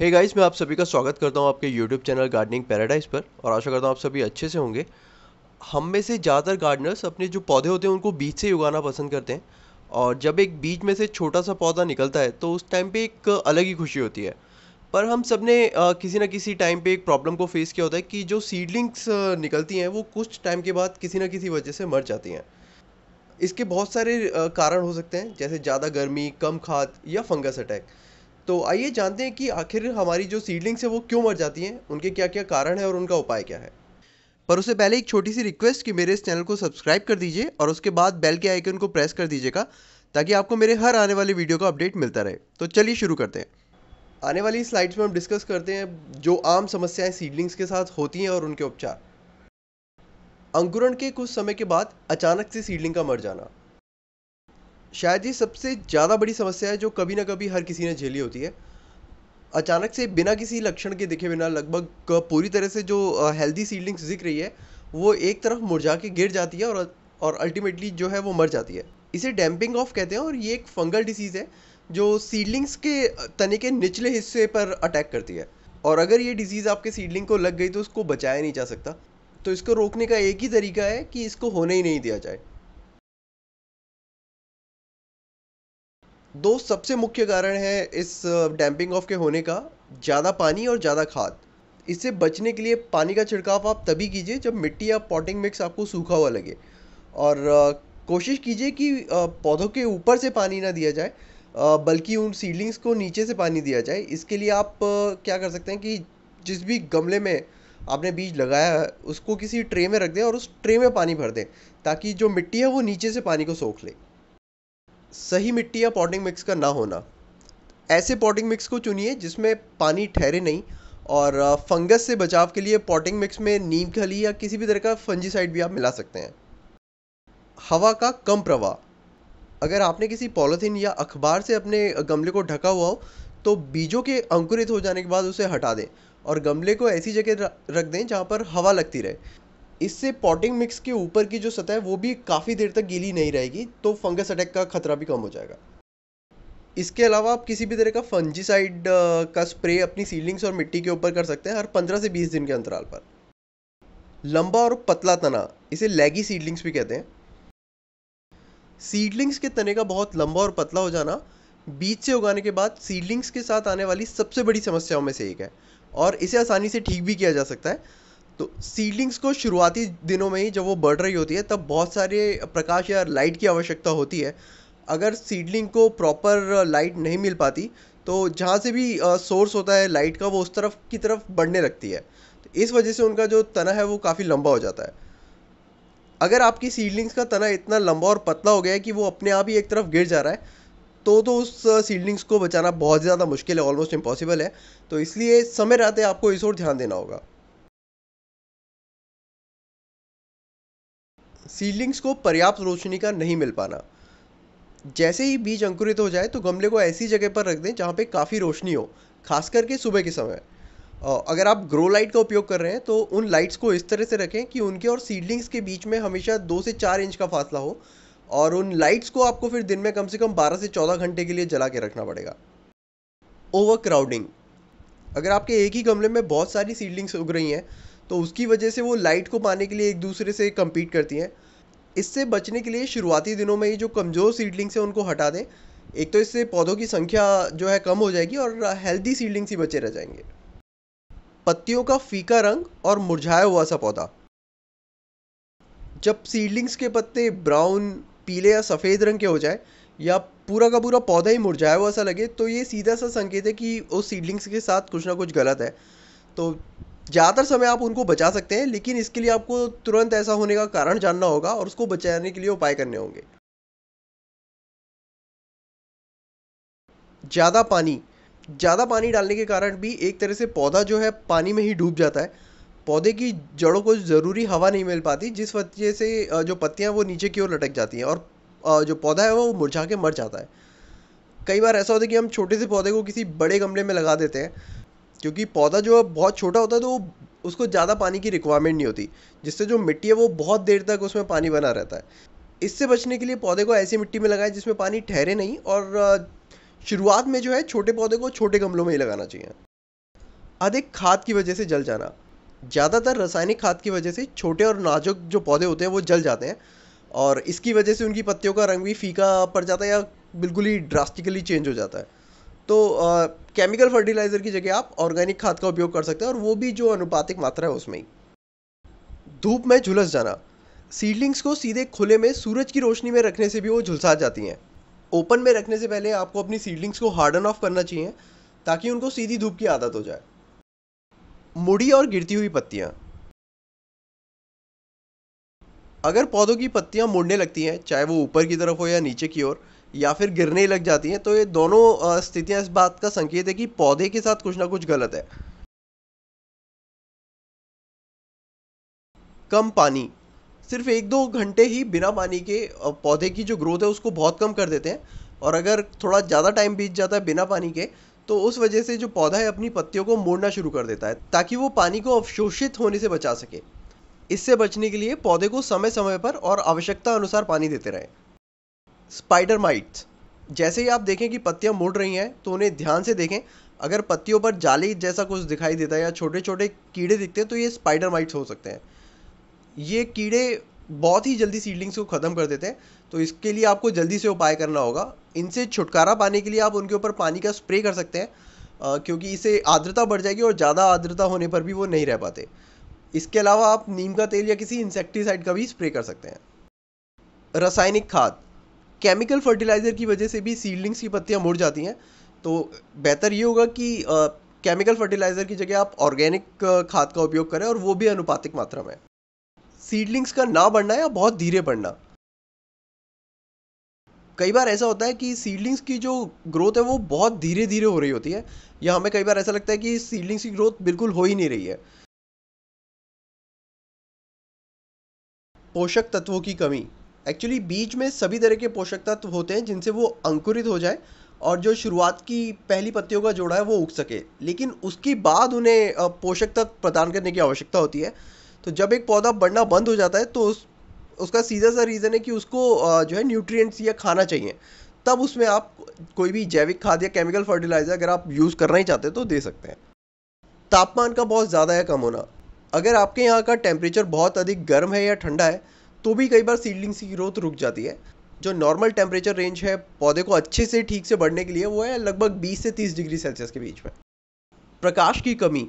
हे hey guys मैं आप सभी का स्वागत करता हूं आपके यूट्यूब चैनल गार्डनिंग पैराडाइज पर और आशा करता हूं आप सभी अच्छे से होंगे हम में से ज़्यादातर गार्डनर्स अपने जो पौधे होते हैं उनको बीज से उगाना पसंद करते हैं और जब एक बीज में से छोटा सा पौधा निकलता है तो उस टाइम पे एक अलग ही खुशी होती है पर हम सब ने किसी ना किसी टाइम पे एक प्रॉब्लम को फेस किया होता है कि जो सीडलिंग्स निकलती हैं वो कुछ टाइम के बाद किसी ना किसी वजह से मर जाती हैं इसके बहुत सारे कारण हो सकते हैं जैसे ज़्यादा गर्मी कम खाद या फंगस अटैक तो आइए जानते हैं कि आखिर हमारी जो सीडलिंग्स है वो क्यों मर जाती हैं उनके क्या क्या कारण है और उनका उपाय क्या है पर उससे पहले एक छोटी सी रिक्वेस्ट कि मेरे इस चैनल को सब्सक्राइब कर दीजिए और उसके बाद बेल के आइकन को प्रेस कर दीजिएगा ताकि आपको मेरे हर आने वाले वीडियो का अपडेट मिलता रहे तो चलिए शुरू करते हैं आने वाली स्लाइड्स में हम डिस्कस करते हैं जो आम समस्याएं सीडलिंग्स के साथ होती हैं और उनके उपचार अंकुरण के कुछ समय के बाद अचानक से सीडलिंग का मर जाना शायद ये सबसे ज़्यादा बड़ी समस्या है जो कभी ना कभी हर किसी ने झेली होती है अचानक से बिना किसी लक्षण के दिखे बिना लगभग पूरी तरह से जो हेल्दी सीडलिंग्स दिख रही है वो एक तरफ मुरझा के गिर जाती है और और अल्टीमेटली जो है वो मर जाती है इसे डैम्पिंग ऑफ कहते हैं और ये एक फंगल डिसीज़ है जो सीडलिंग्स के तने के निचले हिस्से पर अटैक करती है और अगर ये डिजीज़ आपके सीडलिंग को लग गई तो उसको बचाया नहीं जा सकता तो इसको रोकने का एक ही तरीका है कि इसको होने ही नहीं दिया जाए दो सबसे मुख्य कारण है इस डैम्पिंग ऑफ के होने का ज़्यादा पानी और ज़्यादा खाद इससे बचने के लिए पानी का छिड़काव आप तभी कीजिए जब मिट्टी या पॉटिंग मिक्स आपको सूखा हुआ लगे और कोशिश कीजिए कि पौधों के ऊपर से पानी ना दिया जाए बल्कि उन सीडलिंग्स को नीचे से पानी दिया जाए इसके लिए आप क्या कर सकते हैं कि जिस भी गमले में आपने बीज लगाया है उसको किसी ट्रे में रख दें और उस ट्रे में पानी भर दें ताकि जो मिट्टी है वो नीचे से पानी को सोख ले सही मिट्टी या पॉटिंग मिक्स का ना होना ऐसे पॉटिंग मिक्स को चुनिए जिसमें पानी ठहरे नहीं और फंगस से बचाव के लिए पॉटिंग मिक्स में नीम खली या किसी भी तरह का फंजीसाइड भी आप मिला सकते हैं हवा का कम प्रवाह अगर आपने किसी पॉलिथीन या अखबार से अपने गमले को ढका हुआ हो तो बीजों के अंकुरित हो जाने के बाद उसे हटा दें और गमले को ऐसी जगह रख दें जहाँ पर हवा लगती रहे इससे पॉटिंग मिक्स के ऊपर की जो सतह है वो भी काफ़ी देर तक गीली नहीं रहेगी तो फंगस अटैक का खतरा भी कम हो जाएगा इसके अलावा आप किसी भी तरह का फंजीसाइड का स्प्रे अपनी सीलिंग्स और मिट्टी के ऊपर कर सकते हैं हर पंद्रह से बीस दिन के अंतराल पर लंबा और पतला तना इसे लैगी सीडलिंग्स भी कहते हैं सीडलिंग्स के तने का बहुत लंबा और पतला हो जाना बीज से उगाने के बाद सीडलिंग्स के साथ आने वाली सबसे बड़ी समस्याओं में से एक है और इसे आसानी से ठीक भी किया जा सकता है तो सीडलिंग्स को शुरुआती दिनों में ही जब वो बढ़ रही होती है तब बहुत सारे प्रकाश या लाइट की आवश्यकता होती है अगर सीडलिंग को प्रॉपर लाइट नहीं मिल पाती तो जहाँ से भी सोर्स होता है लाइट का वो उस तरफ की तरफ बढ़ने लगती है तो इस वजह से उनका जो तना है वो काफ़ी लंबा हो जाता है अगर आपकी सीडलिंग्स का तना इतना लंबा और पतला हो गया है कि वो अपने आप ही एक तरफ गिर जा रहा है तो तो उस सीडलिंग्स को बचाना बहुत ज़्यादा मुश्किल है ऑलमोस्ट इम्पॉसिबल है तो इसलिए समय रहते आपको इस ओर ध्यान देना होगा सीडलिंग्स को पर्याप्त रोशनी का नहीं मिल पाना जैसे ही बीज अंकुरित हो जाए तो गमले को ऐसी जगह पर रख दें जहाँ पे काफ़ी रोशनी हो खास करके सुबह के समय अगर आप ग्रो लाइट का उपयोग कर रहे हैं तो उन लाइट्स को इस तरह से रखें कि उनके और सीडलिंग्स के बीच में हमेशा दो से चार इंच का फासला हो और उन लाइट्स को आपको फिर दिन में कम से कम 12 से 14 घंटे के लिए जला के रखना पड़ेगा ओवर क्राउडिंग अगर आपके एक ही गमले में बहुत सारी सीडलिंग्स उग रही हैं तो उसकी वजह से वो लाइट को पाने के लिए एक दूसरे से कम्पीट करती हैं इससे बचने के लिए शुरुआती दिनों में ही जो कमज़ोर सीडलिंग्स हैं उनको हटा दें एक तो इससे पौधों की संख्या जो है कम हो जाएगी और हेल्दी सीडलिंग्स ही बचे रह जाएंगे पत्तियों का फीका रंग और मुरझाया हुआ सा पौधा जब सीडलिंग्स के पत्ते ब्राउन पीले या सफ़ेद रंग के हो जाए या पूरा का पूरा पौधा ही मुरझाया हुआ सा लगे तो ये सीधा सा संकेत है कि उस सीडलिंग्स के साथ कुछ ना कुछ गलत है तो ज़्यादातर समय आप उनको बचा सकते हैं लेकिन इसके लिए आपको तुरंत ऐसा होने का कारण जानना होगा और उसको बचाने के लिए उपाय करने होंगे ज़्यादा पानी ज़्यादा पानी डालने के कारण भी एक तरह से पौधा जो है पानी में ही डूब जाता है पौधे की जड़ों को ज़रूरी हवा नहीं मिल पाती जिस वजह से जो पत्तियाँ वो नीचे की ओर लटक जाती हैं और जो पौधा है वो मुरझा के मर जाता है कई बार ऐसा होता है कि हम छोटे से पौधे को किसी बड़े गमले में लगा देते हैं क्योंकि पौधा जो है बहुत छोटा होता है तो उसको ज़्यादा पानी की रिक्वायरमेंट नहीं होती जिससे जो मिट्टी है वो बहुत देर तक उसमें पानी बना रहता है इससे बचने के लिए पौधे को ऐसी मिट्टी में लगाएं जिसमें पानी ठहरे नहीं और शुरुआत में जो है छोटे पौधे को छोटे गमलों में ही लगाना चाहिए अधिक खाद की वजह से जल जाना ज़्यादातर रासायनिक खाद की वजह से छोटे और नाजुक जो पौधे होते हैं वो जल जाते हैं और इसकी वजह से उनकी पत्तियों का रंग भी फीका पड़ जाता है या बिल्कुल ही ड्रास्टिकली चेंज हो जाता है तो केमिकल फर्टिलाइज़र की जगह आप ऑर्गेनिक खाद का उपयोग कर सकते हैं और वो भी जो अनुपातिक मात्रा है उसमें ही धूप में झुलस जाना सीडलिंग्स को सीधे खुले में सूरज की रोशनी में रखने से भी वो झुलसा जाती हैं ओपन में रखने से पहले आपको अपनी सीडलिंग्स को हार्डन ऑफ करना चाहिए ताकि उनको सीधी धूप की आदत हो जाए मुड़ी और गिरती हुई पत्तियाँ अगर पौधों की पत्तियाँ मुड़ने लगती हैं चाहे वो ऊपर की तरफ हो या नीचे की ओर या फिर गिरने लग जाती हैं तो ये दोनों स्थितियाँ इस बात का संकेत है कि पौधे के साथ कुछ ना कुछ गलत है कम पानी सिर्फ एक दो घंटे ही बिना पानी के पौधे की जो ग्रोथ है उसको बहुत कम कर देते हैं और अगर थोड़ा ज़्यादा टाइम बीत जाता है बिना पानी के तो उस वजह से जो पौधा है अपनी पत्तियों को मोड़ना शुरू कर देता है ताकि वो पानी को अवशोषित होने से बचा सके इससे बचने के लिए पौधे को समय समय पर और आवश्यकता अनुसार पानी देते रहें स्पाइडर माइट्स जैसे ही आप देखें कि पत्तियाँ मुड़ रही हैं तो उन्हें ध्यान से देखें अगर पत्तियों पर जाली जैसा कुछ दिखाई देता है या छोटे छोटे कीड़े दिखते हैं तो ये स्पाइडर माइट्स हो सकते हैं ये कीड़े बहुत ही जल्दी सीडलिंग्स को ख़त्म कर देते हैं तो इसके लिए आपको जल्दी से उपाय करना होगा इनसे छुटकारा पाने के लिए आप उनके ऊपर पानी का स्प्रे कर सकते हैं आ, क्योंकि इससे आर्द्रता बढ़ जाएगी और ज़्यादा आर्द्रता होने पर भी वो नहीं रह पाते इसके अलावा आप नीम का तेल या किसी इंसेक्टिसाइड का भी स्प्रे कर सकते हैं रासायनिक खाद केमिकल फर्टिलाइज़र की वजह से भी सीडलिंग्स की पत्तियाँ मुड़ जाती हैं तो बेहतर ये होगा कि केमिकल फर्टिलाइज़र की जगह आप ऑर्गेनिक खाद का उपयोग करें और वो भी अनुपातिक मात्रा में सीडलिंग्स का ना बढ़ना या बहुत धीरे बढ़ना कई बार ऐसा होता है कि सीडलिंग्स की जो ग्रोथ है वो बहुत धीरे धीरे हो रही होती है या हमें कई बार ऐसा लगता है कि सीडलिंग्स की ग्रोथ बिल्कुल हो ही नहीं रही है पोषक तत्वों की कमी एक्चुअली बीज में सभी तरह के पोषक तत्व होते हैं जिनसे वो अंकुरित हो जाए और जो शुरुआत की पहली पत्तियों का जोड़ा है वो उग सके लेकिन उसके बाद उन्हें पोषक तत्व प्रदान करने की आवश्यकता होती है तो जब एक पौधा बढ़ना बंद हो जाता है तो उस उसका सीधा सा रीज़न है कि उसको जो है न्यूट्रिएंट्स या खाना चाहिए तब उसमें आप कोई भी जैविक खाद या केमिकल फर्टिलाइज़र अगर आप यूज़ करना ही चाहते हैं तो दे सकते हैं तापमान का बहुत ज़्यादा या कम होना अगर आपके यहाँ का टेम्परेचर बहुत अधिक गर्म है या ठंडा है तो भी कई बार सीडलिंग्स की ग्रोथ रुक जाती है जो नॉर्मल टेम्परेचर रेंज है पौधे को अच्छे से ठीक से बढ़ने के लिए वो है लगभग 20 से 30 डिग्री सेल्सियस के बीच में प्रकाश की कमी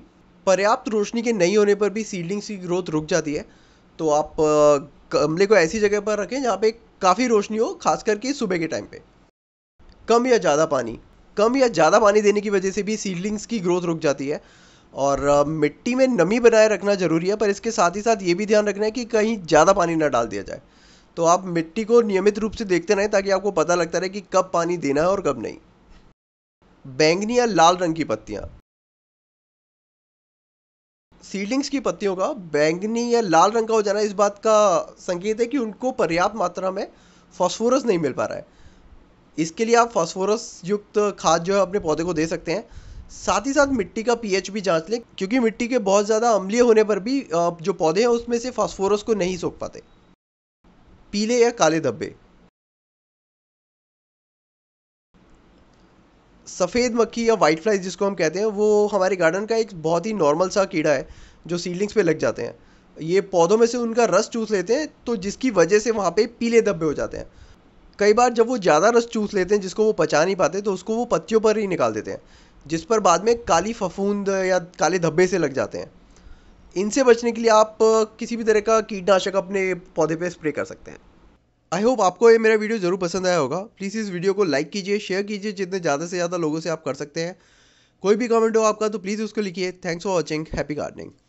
पर्याप्त रोशनी के नहीं होने पर भी सीडलिंग्स की ग्रोथ रुक जाती है तो आप गमले को ऐसी जगह पर रखें जहाँ पे काफ़ी रोशनी हो खास करके सुबह के टाइम पे कम या ज़्यादा पानी कम या ज़्यादा पानी देने की वजह से भी सीडलिंग्स की ग्रोथ रुक जाती है और मिट्टी में नमी बनाए रखना ज़रूरी है पर इसके साथ ही साथ ये भी ध्यान रखना है कि कहीं ज़्यादा पानी ना डाल दिया जाए तो आप मिट्टी को नियमित रूप से देखते रहें ताकि आपको पता लगता रहे कि कब पानी देना है और कब नहीं बैंगनी या लाल रंग की पत्तियाँ सीडलिंग्स की पत्तियों का बैंगनी या लाल रंग का हो जाना इस बात का संकेत है कि उनको पर्याप्त मात्रा में फॉस्फोरस नहीं मिल पा रहा है इसके लिए आप फॉस्फोरस युक्त खाद जो है अपने पौधे को दे सकते हैं साथ ही साथ मिट्टी का पीएच भी जांच लें क्योंकि मिट्टी के बहुत ज़्यादा अम्लीय होने पर भी जो पौधे हैं उसमें से फास्फोरस को नहीं सोख पाते पीले या काले धब्बे सफ़ेद मक्खी या वाइट फ्लाइज जिसको हम कहते हैं वो हमारे गार्डन का एक बहुत ही नॉर्मल सा कीड़ा है जो सीलिंग्स पे लग जाते हैं ये पौधों में से उनका रस चूस लेते हैं तो जिसकी वजह से वहाँ पे पीले धब्बे हो जाते हैं कई बार जब वो ज़्यादा रस चूस लेते हैं जिसको वो पचा नहीं पाते तो उसको वो पत्तियों पर ही निकाल देते हैं जिस पर बाद में काली फफूंद या काले धब्बे से लग जाते हैं इनसे बचने के लिए आप किसी भी तरह का कीटनाशक अपने पौधे पे स्प्रे कर सकते हैं आई होप आपको ये मेरा वीडियो ज़रूर पसंद आया होगा प्लीज़ इस वीडियो को लाइक कीजिए शेयर कीजिए जितने ज़्यादा से ज़्यादा लोगों से आप कर सकते हैं कोई भी कमेंट हो आपका तो प्लीज़ उसको लिखिए thanks for watching happy gardening